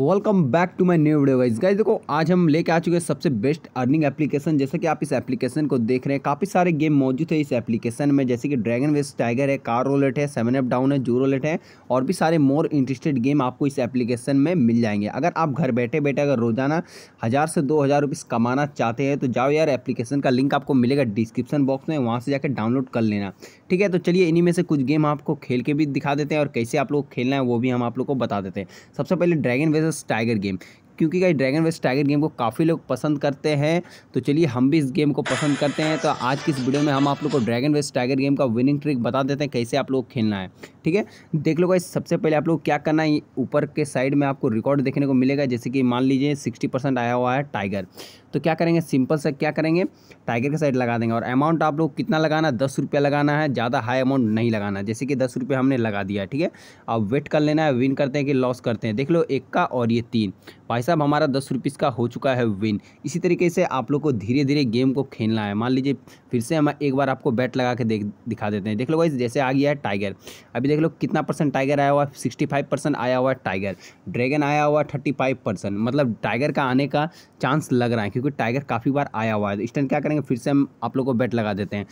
welcome back to my new video guys guys देखो आज हम लेके आ चुके हैं सबसे बेस्ट अर्निंग एप्लीकेशन जैसे कि आप इस एप्लीकेशन को देख रहे हैं काफ़ी सारे गेम मौजूद है इस एप्लीकेशन में जैसे कि ड्रैगन वेस्ट टाइगर है कार रोलेट है सेवन अप डाउन है जू रोलेट है और भी सारे मोर इंटरेस्टेड गेम आपको इस एप्लीकेशन में मिल जाएंगे अगर आप घर बैठे बैठे अगर रोजाना हज़ार से दो हज़ार रुपीज़ कमाना चाहते हैं तो जाओ यार एप्लीकेशन का लिंक आपको मिलेगा डिस्क्रिप्शन बॉक्स में वहाँ से जाकर डाउनलोड कर लेना ठीक है तो चलिए इन्हीं में से कुछ गेम आपको खेल के भी दिखा देते हैं और कैसे आप लोग खेलना है वो भी हम आप लोग को बता देते हैं सबसे पहले dragon vs is a tiger game क्योंकि guys dragon vs tiger game को काफ़ी लोग पसंद करते हैं तो चलिए हम भी इस गेम को पसंद करते हैं तो आज की इस वीडियो में हम आप लोग को ड्रैगन वेस्ट टाइगर गेम का विनिंग ट्रिक बता देते हैं कैसे आप लोग खेलना है ठीक है देख लो गाइस सबसे पहले आप लोग क्या करना है ऊपर के साइड में आपको रिकॉर्ड देखने को मिलेगा जैसे कि मान लीजिए सिक्सटी आया हुआ है टाइगर तो क्या करेंगे सिंपल से क्या करेंगे टाइगर के साइड लगा देंगे और अमाउंट आप लोग कितना लगाना है दस रुपया लगाना है ज़्यादा हाई अमाउंट नहीं लगाना है जैसे कि दस रुपये हमने लगा दिया ठीक है अब वेट कर लेना है विन करते हैं कि लॉस करते हैं देख लो एक का और ये तीन भाई भाई साहब हमारा दस रुपीज़ का हो चुका है विन इसी तरीके से आप लोग को धीरे धीरे गेम को खेलना है मान लीजिए फिर से हम एक बार आपको बैट लगा के देख दिखा देते हैं देख लो भाई जैसे आ गया है टाइगर अभी देख लो कितना परसेंट टाइगर आया हुआ है सिक्सटी फाइव परसेंट आया हुआ है टाइगर ड्रैगन आया हुआ है थर्टी फाइव परसेंट मतलब टाइगर का आने का चांस लग रहा है क्योंकि टाइगर काफ़ी बार आया हुआ है इस टाइम क्या करेंगे फिर से हम आप लोग को बैट लगा देते हैं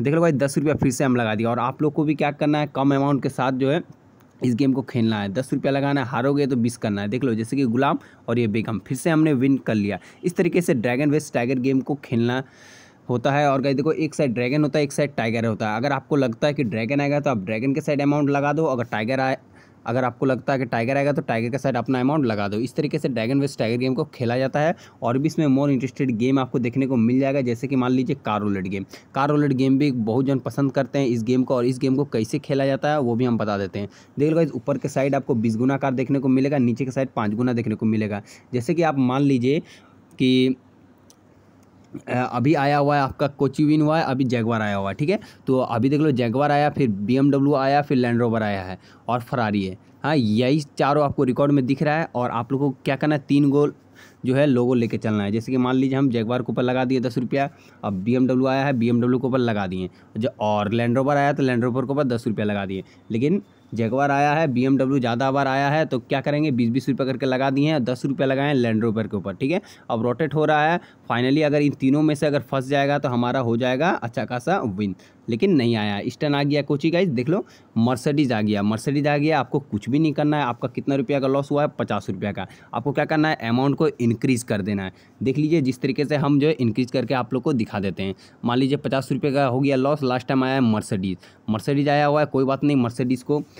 देख लो भाई दस रुपया फिर से हम लगा दिया और आप लोग को भी क्या करना है कम अमाउंट के साथ जो है इस गेम को खेलना है दस रुपया लगाना है हारोगे तो बीस करना है देख लो जैसे कि गुलाम और ये बेगम फिर से हमने विन कर लिया इस तरीके से ड्रैगन वेस्ट टाइगर गेम को खेलना होता है और कहीं देखो एक साइड ड्रैगन होता है एक साइड टाइगर होता है अगर आपको लगता है कि ड्रैगन आएगा तो आप ड्रैगन के साइड अमाउंट लगा दो अगर टाइगर आए अगर आपको लगता है कि टाइगर आएगा तो टाइगर के साइड अपना अमाउंट लगा दो इस तरीके से ड्रैगन वेस्ट टाइगर गेम को खेला जाता है और भी इसमें मोर इंटरेस्टेड गेम आपको देखने को मिल जाएगा जैसे कि मान लीजिए car roulette game car roulette game भी बहुत जन पसंद करते हैं इस गेम को और इस गेम को कैसे खेला जाता है वो भी हम बता देते हैं देख लो इस ऊपर के साइड आपको बीस गुना कार देखने को मिलेगा नीचे के साइड पाँच गुना देखने को मिलेगा जैसे कि आप मान लीजिए कि अभी आया हुआ है आपका कोची विन हुआ है अभी जैगवार आया हुआ है ठीक है तो अभी देख लो जैगवार आया फिर बी आया फिर लैंड रोवर आया है और फरारी है हाँ यही चारों आपको रिकॉर्ड में दिख रहा है और आप लोगों को क्या करना है तीन गोल जो है लोगों लेके चलना है जैसे कि मान लीजिए हम जैगवार के ऊपर लगा दिए दस रुपया अब बी आया है बी के ऊपर लगा दिए और लैंड रोवर आया तो लैंड रोवर के ऊपर दस रुपया लगा दिए लेकिन जगवार आया है बी ज़्यादा बार आया है तो क्या करेंगे बीस बीस रुपये करके लगा दिए हैं दस रुपये लगाएं लैंड रोवर के ऊपर ठीक है अब रोटेट हो रहा है फाइनली अगर इन तीनों में से अगर फंस जाएगा तो हमारा हो जाएगा अच्छा खासा विन लेकिन नहीं आया स्टन आ गया कोची गाइज देख लो मर्सडीज आ गया मर्सडीज आ गया आपको कुछ भी नहीं करना है आपका कितना रुपया का लॉस हुआ है पचास रुपया का आपको क्या करना है अमाउंट को इंक्रीज़ कर देना है देख लीजिए जिस तरीके से हम जो है इंक्रीज़ करके आप लोग को दिखा देते हैं मान लीजिए पचास रुपये का हो गया लॉस लास्ट टाइम आया है मर्सडीज मर्सडीज आया हुआ है कोई बात नहीं मर्सडीज़ को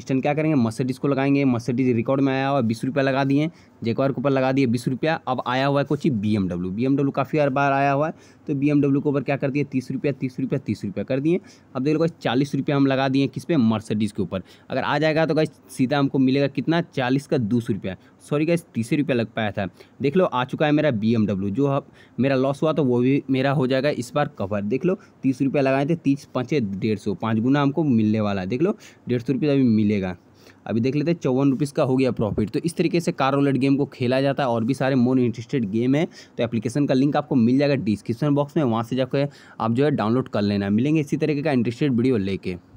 स्टैंड क्या करेंगे मर्सिडीज़ को लगाएंगे मर्सिडीज़ रिकॉर्ड में आया हुआ बीस रुपया लगा दिए जेकवार के ऊपर लगा दिए बीस रुपया अब आया हुआ है कुछ B M W B M W काफ़ी हर बार आया हुआ है तो बी एम डब्ल्यू के ऊपर क्या कर दिए तीस रुपया तीस रुपया तीस रुपया कर दिए अब देख लो चालीस रुपया हम लगा दिए किस पे मर्सिडीज़ के ऊपर अगर आ जाएगा तो गाइस सीधा हमको मिलेगा कितना चालीस का दो सौ रुपया सॉरी गाइस तीस रुपया लग पाया था देख लो आ चुका है मेरा बी एम डब्ल्यू जो मेरा लॉस हुआ तो वो भी मेरा हो जाएगा इस बार कवर देख लो तीस रुपया लगाए थे तीस पाँचे डेढ़ सौ पाँच गुना हमको मिलने वाला है देख लो डेढ़ सौ रुपया अभी मिल मिलेगा अभी देख लेते हैं चौवन रुपीज़ का हो गया प्रॉफिट तो इस तरीके से कार रोलेट गेम को खेला जाता है और भी सारे मोर इंटरेस्टेड गेम है तो एप्लीकेशन का लिंक आपको मिल जाएगा डिस्क्रिप्शन बॉक्स में वहाँ से जाकर आप जो है डाउनलोड कर लेना मिलेंगे इसी तरीके का इंटरेस्टेड वीडियो लेके